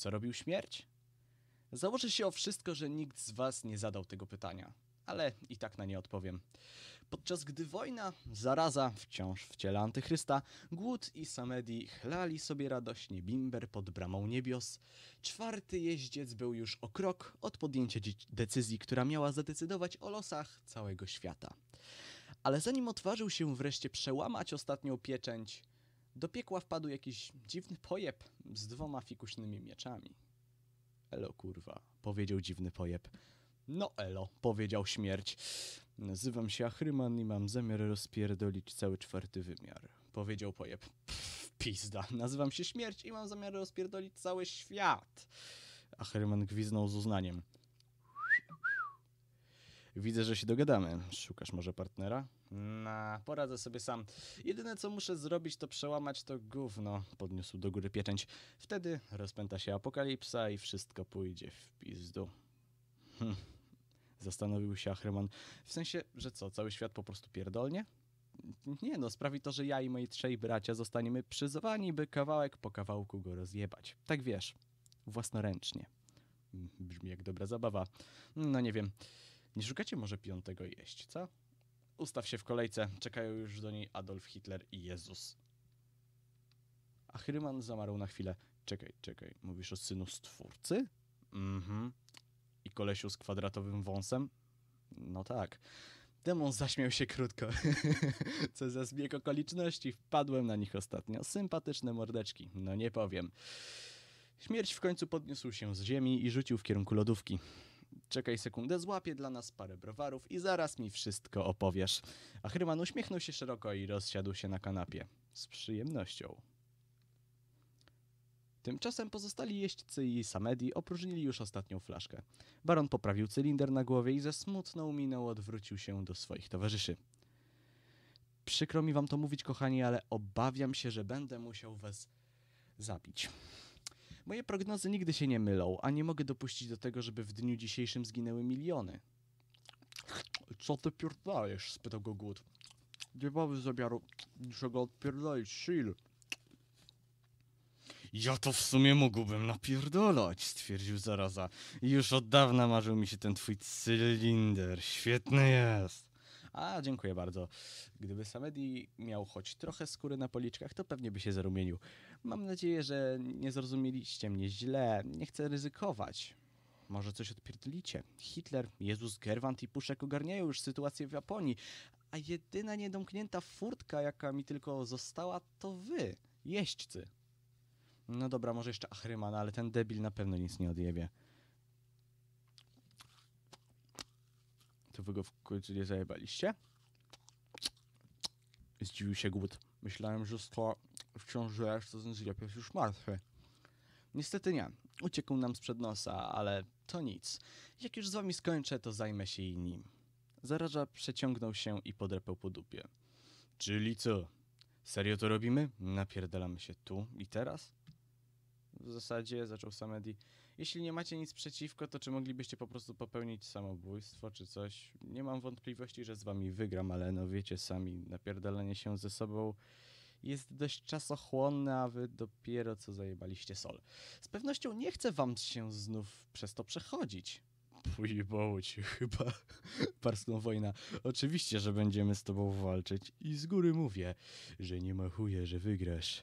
Co robił śmierć? Założę się o wszystko, że nikt z was nie zadał tego pytania, ale i tak na nie odpowiem. Podczas gdy wojna, zaraza, wciąż w ciele antychrysta, głód i samedi chlali sobie radośnie bimber pod bramą niebios, czwarty jeździec był już o krok od podjęcia decyzji, która miała zadecydować o losach całego świata. Ale zanim otwarzył się wreszcie przełamać ostatnią pieczęć, do piekła wpadł jakiś dziwny pojeb z dwoma fikuśnymi mieczami. Elo kurwa, powiedział dziwny pojeb. No elo, powiedział śmierć. Nazywam się Achryman i mam zamiar rozpierdolić cały czwarty wymiar. Powiedział pojeb. Pff, pizda, nazywam się śmierć i mam zamiar rozpierdolić cały świat. Achryman gwiznął z uznaniem. Widzę, że się dogadamy. Szukasz może partnera? Na, poradzę sobie sam. Jedyne co muszę zrobić to przełamać to gówno. Podniósł do góry pieczęć. Wtedy rozpęta się apokalipsa i wszystko pójdzie w pizdu. Hm. Zastanowił się Achryman. W sensie, że co, cały świat po prostu pierdolnie? Nie no, sprawi to, że ja i moi trzej bracia zostaniemy przyzwani, by kawałek po kawałku go rozjebać. Tak wiesz, własnoręcznie. Brzmi jak dobra zabawa. No nie wiem. Nie szukacie może piątego jeźdźca? Ustaw się w kolejce, czekają już do niej Adolf Hitler i Jezus. A Achryman zamarł na chwilę. Czekaj, czekaj, mówisz o synu stwórcy? Mhm. I kolesiu z kwadratowym wąsem? No tak. Demon zaśmiał się krótko. Co za zbieg okoliczności, wpadłem na nich ostatnio. Sympatyczne mordeczki, no nie powiem. Śmierć w końcu podniósł się z ziemi i rzucił w kierunku lodówki. Czekaj sekundę, złapię dla nas parę browarów i zaraz mi wszystko opowiesz. A Achryman uśmiechnął się szeroko i rozsiadł się na kanapie. Z przyjemnością. Tymczasem pozostali jeźdźcy i Samedi opróżnili już ostatnią flaszkę. Baron poprawił cylinder na głowie i ze smutną miną odwrócił się do swoich towarzyszy. Przykro mi wam to mówić, kochani, ale obawiam się, że będę musiał was zabić. Moje prognozy nigdy się nie mylą, a nie mogę dopuścić do tego, żeby w dniu dzisiejszym zginęły miliony. Co ty pierdolesz? spytał go głód. Nie mamy zamiaru niczego odpierdolić, chill. Ja to w sumie mógłbym napierdolać, stwierdził zaraza. Już od dawna marzył mi się ten twój cylinder. Świetny jest. A, dziękuję bardzo. Gdyby Samedi miał choć trochę skóry na policzkach, to pewnie by się zarumienił. Mam nadzieję, że nie zrozumieliście mnie źle. Nie chcę ryzykować. Może coś odpierdolicie. Hitler, Jezus, Gerwant i Puszek ogarniają już sytuację w Japonii, a jedyna niedomknięta furtka, jaka mi tylko została, to wy, jeźdźcy. No dobra, może jeszcze Achrymana, no ale ten debil na pewno nic nie odjebie. to wy go w końcu nie zajebaliście? Zdziwił się głód. Myślałem, że to wciąż jest, to znaczy lepiej już martwy. Niestety nie. Uciekł nam sprzed nosa, ale to nic. Jak już z wami skończę, to zajmę się i nim. Zaraża przeciągnął się i podrepał po dupie. Czyli co? Serio to robimy? Napierdalamy się tu i teraz? W zasadzie, zaczął Samedi, jeśli nie macie nic przeciwko, to czy moglibyście po prostu popełnić samobójstwo czy coś? Nie mam wątpliwości, że z wami wygram, ale no wiecie sami, napierdalanie się ze sobą jest dość czasochłonne, a wy dopiero co zajebaliście sol. Z pewnością nie chcę wam się znów przez to przechodzić pojebało cię chyba, parsknął wojna. Oczywiście, że będziemy z tobą walczyć i z góry mówię, że nie ma że wygrasz.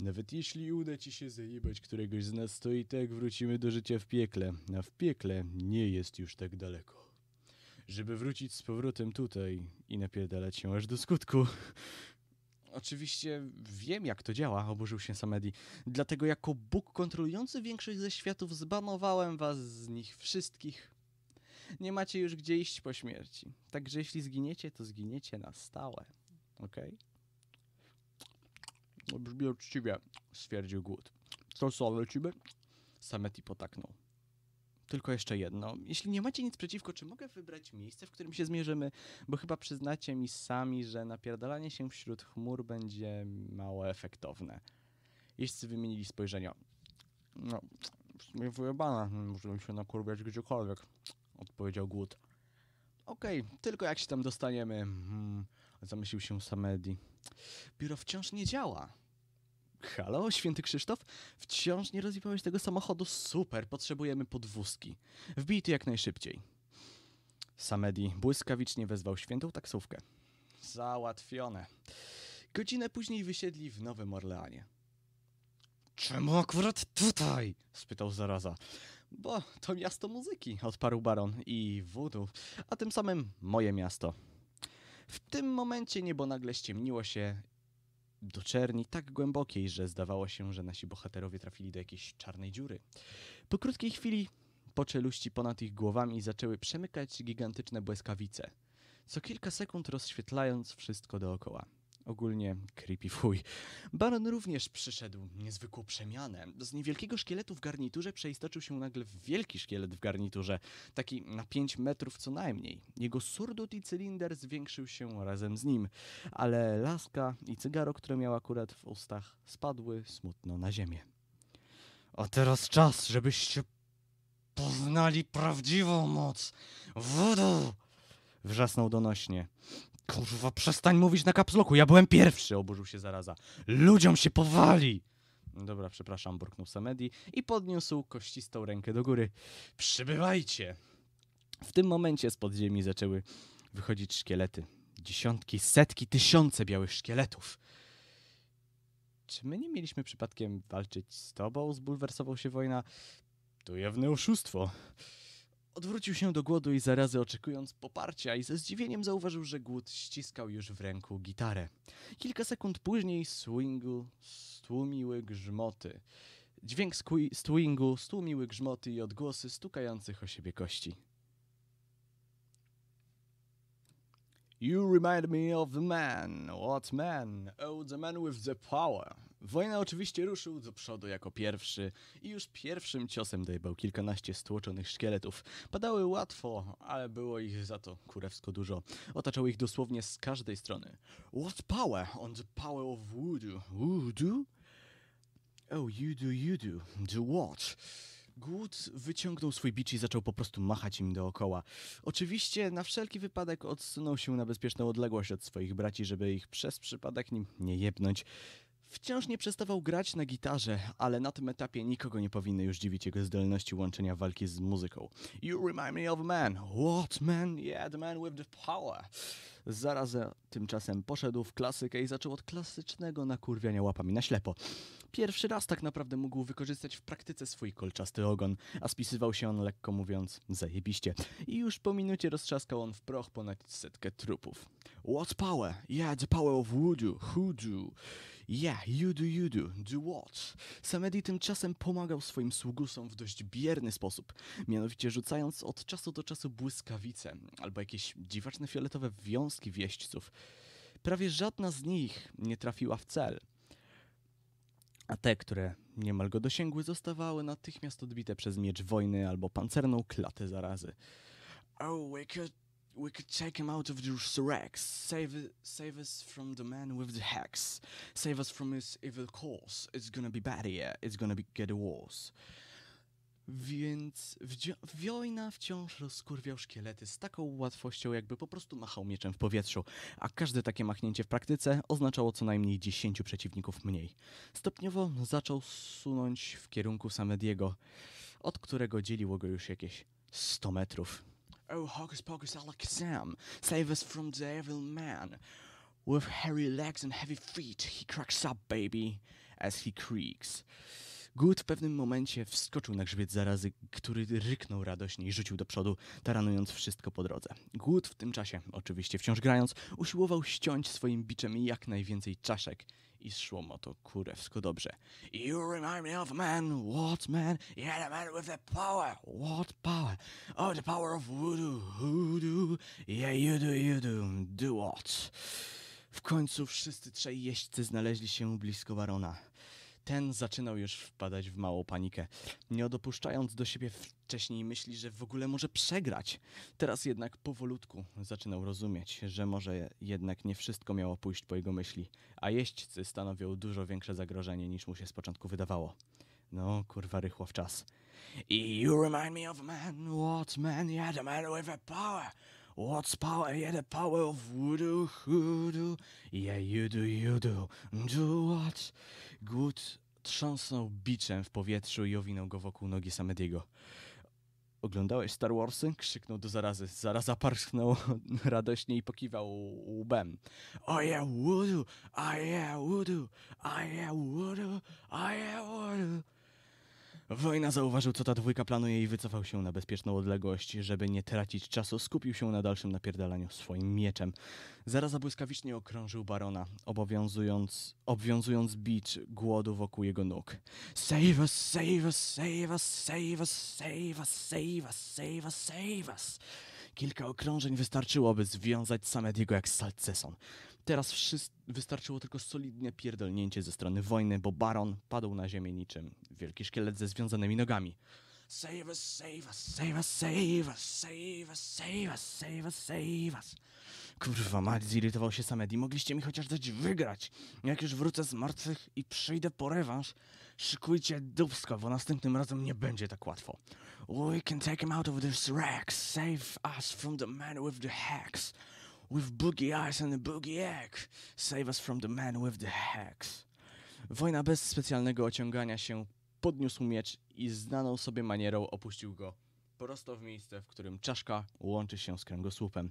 Nawet jeśli uda ci się zajebać któregoś z nas, to i tak wrócimy do życia w piekle, a w piekle nie jest już tak daleko. Żeby wrócić z powrotem tutaj i napierdalać się aż do skutku. Oczywiście wiem, jak to działa, oburzył się Samedi. Dlatego jako Bóg kontrolujący większość ze światów zbanowałem was z nich wszystkich nie macie już gdzie iść po śmierci. Także jeśli zginiecie, to zginiecie na stałe. Okej? Okay? Brzmi uczciwie, stwierdził głód. co, lecimy? Samet i potaknął. No. Tylko jeszcze jedno. Jeśli nie macie nic przeciwko, czy mogę wybrać miejsce, w którym się zmierzymy? Bo chyba przyznacie mi sami, że napierdalanie się wśród chmur będzie mało efektowne. Jeźdźcy wymienili spojrzenia. No, w sumie wyjebane. Możemy się nakurwiać gdziekolwiek odpowiedział głód. Okej, okay, tylko jak się tam dostaniemy, hmm, zamyślił się Samedi. Biuro wciąż nie działa. Halo, święty Krzysztof? Wciąż nie rozwijałeś tego samochodu? Super, potrzebujemy podwózki. Wbij tu jak najszybciej. Samedi błyskawicznie wezwał świętą taksówkę. Załatwione. Godzinę później wysiedli w Nowym Orleanie. Czemu akurat tutaj? spytał zaraza. Bo to miasto muzyki, odparł baron, i wudu, a tym samym moje miasto. W tym momencie niebo nagle ściemniło się do czerni tak głębokiej, że zdawało się, że nasi bohaterowie trafili do jakiejś czarnej dziury. Po krótkiej chwili poczeluści ponad ich głowami zaczęły przemykać gigantyczne błyskawice, co kilka sekund rozświetlając wszystko dookoła. Ogólnie creepy fuj. Baron również przyszedł niezwykłą przemianę. Z niewielkiego szkieletu w garniturze przeistoczył się nagle w wielki szkielet w garniturze, taki na 5 metrów co najmniej. Jego surdut i cylinder zwiększył się razem z nim, ale laska i cygaro, które miał akurat w ustach, spadły smutno na ziemię. A teraz czas, żebyście poznali prawdziwą moc. Wodu! Wrzasnął donośnie. Kurwa, przestań mówić na kapsloku. Ja byłem pierwszy, oburzył się zaraza. Ludziom się powali! Dobra, przepraszam, burknął Samedi i podniósł kościstą rękę do góry. Przybywajcie! W tym momencie z podziemi zaczęły wychodzić szkielety. Dziesiątki, setki, tysiące białych szkieletów. Czy my nie mieliśmy przypadkiem walczyć z tobą? Zbulwersował się wojna. To jawne oszustwo. Odwrócił się do głodu i zarazy oczekując poparcia i ze zdziwieniem zauważył, że głód ściskał już w ręku gitarę. Kilka sekund później swingu stłumiły grzmoty. Dźwięk stwingu stłumiły grzmoty i odgłosy stukających o siebie kości. You remind me of the man. What man? Oh, the man with the power. Wojna oczywiście ruszył do przodu jako pierwszy i już pierwszym ciosem dojebał kilkanaście stłoczonych szkieletów. Padały łatwo, ale było ich za to kurewsko dużo. Otaczał ich dosłownie z każdej strony. What power on the power of voodoo? Voodoo? Oh, you do, you do. Do what? Głód wyciągnął swój bicz i zaczął po prostu machać im dookoła. Oczywiście na wszelki wypadek odsunął się na bezpieczną odległość od swoich braci, żeby ich przez przypadek nim nie jebnąć. Wciąż nie przestawał grać na gitarze, ale na tym etapie nikogo nie powinny już dziwić jego zdolności łączenia walki z muzyką. You remind me of a man. What man? Yeah, the man with the power. Zaraz tymczasem poszedł w klasykę i zaczął od klasycznego nakurwiania łapami na ślepo. Pierwszy raz tak naprawdę mógł wykorzystać w praktyce swój kolczasty ogon, a spisywał się on lekko mówiąc zajebiście. I już po minucie roztrzaskał on w proch ponad setkę trupów. What power? Yeah, the power of voodoo, hoodoo. Yeah, you do, you do, do what? Samedi tymczasem pomagał swoim sługusom w dość bierny sposób, mianowicie rzucając od czasu do czasu błyskawice albo jakieś dziwaczne fioletowe wiązki wieśćców. Prawie żadna z nich nie trafiła w cel. A te, które niemal go dosięgły, zostawały natychmiast odbite przez miecz wojny albo pancerną klatę zarazy. Oh, we could take him out of the Rex, save save us from the man with the hex, save us from his evil course. It's gonna be bad here. It's gonna be get worse. Więc wojna wciąż rozkurwiał szkielety z taką łatwością, jakby po prostu machał mieczem w powietrzu, a każde takie machnięcie w praktyce oznaczało co najmniej 10 przeciwników mniej. Stopniowo zaczął sunąć w kierunku Samediego, od którego dzieliło go już jakieś 100 metrów. Oh, Hocus Pocus Alakazam, save us from the evil man. With hairy legs and heavy feet, he cracks up, baby, as he creaks. Good w pewnym momencie wskoczył na grzbiet zarazy, który ryknął radośnie i rzucił do przodu, taranując wszystko po drodze. Good w tym czasie, oczywiście wciąż grając, usiłował ściąć swoim biczem jak najwięcej czaszek i szło mu to kurewsko dobrze. You remind me of a man, what man? Yeah, a man with the power, what power? Oh, the power of voodoo, voodoo. Yeah, you do, you do, do what? W końcu wszyscy trzej jeźdźcy znaleźli się blisko barona ten zaczynał już wpadać w małą panikę, nie dopuszczając do siebie wcześniej myśli, że w ogóle może przegrać. Teraz jednak powolutku zaczynał rozumieć, że może jednak nie wszystko miało pójść po jego myśli, a jeźdźcy stanowią dużo większe zagrożenie niż mu się z początku wydawało. No, kurwa, rychło w czas. You remind me of a man, what man, yeah, man with a power. What's power? Yeah, the power of voodoo, hoodoo. Yeah, you do, you do. Do what? Good trząsnął biczem w powietrzu i owinął go wokół nogi Samediego. Oglądałeś Star Warsy? Krzyknął do zarazy. Zaraza parsknął radośnie i pokiwał łbem. Oh yeah, wudu, Oh yeah, wudu, Oh yeah, wudu, Oh yeah, wudu. Wojna zauważył, co ta dwójka planuje i wycofał się na bezpieczną odległość. Żeby nie tracić czasu, skupił się na dalszym napierdalaniu swoim mieczem. Zaraza błyskawicznie okrążył barona, obowiązując, obwiązując bicz głodu wokół jego nóg. Save us, save us, save us, save us, save us, save us, save us, save us. Kilka okrążeń wystarczyłoby związać Samediego jak z Salceson. Teraz wystarczyło tylko solidne pierdolnięcie ze strony wojny, bo Baron padł na ziemię niczym wielki szkielet ze związanymi nogami. Save us, save us, save us, save us, save us, save us, save us, save us. Kurwa mać, zirytował się Samedi. Mogliście mi chociaż dać wygrać. Jak już wrócę z martwych i przyjdę po rewanż, szykujcie dubsko, bo następnym razem nie będzie tak łatwo. We can take him out of this wreck. Save us from the man with the hex, With boogie eyes and a boogie egg. Save us from the man with the hex. Wojna bez specjalnego ociągania się podniósł miecz i znaną sobie manierą opuścił go prosto w miejsce, w którym czaszka łączy się z kręgosłupem.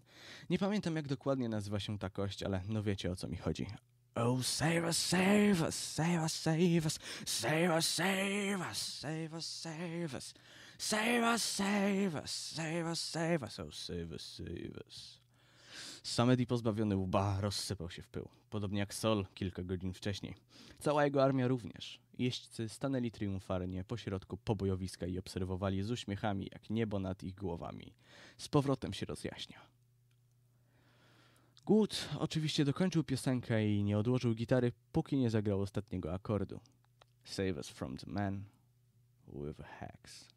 Nie pamiętam jak dokładnie nazywa się ta kość, ale no wiecie o co mi chodzi. Oh, save us, save us, save us, save us, save us, save us, save us, save us. Save us, save us, save us, save us, oh save us, save us. Samedi pozbawiony łba rozsypał się w pył, podobnie jak Sol kilka godzin wcześniej. Cała jego armia również. Jeźdźcy stanęli triumfarnie pośrodku pobojowiska i obserwowali z uśmiechami, jak niebo nad ich głowami. Z powrotem się rozjaśnia. Good oczywiście dokończył piosenkę i nie odłożył gitary, póki nie zagrał ostatniego akordu. Save us from the man with a hex.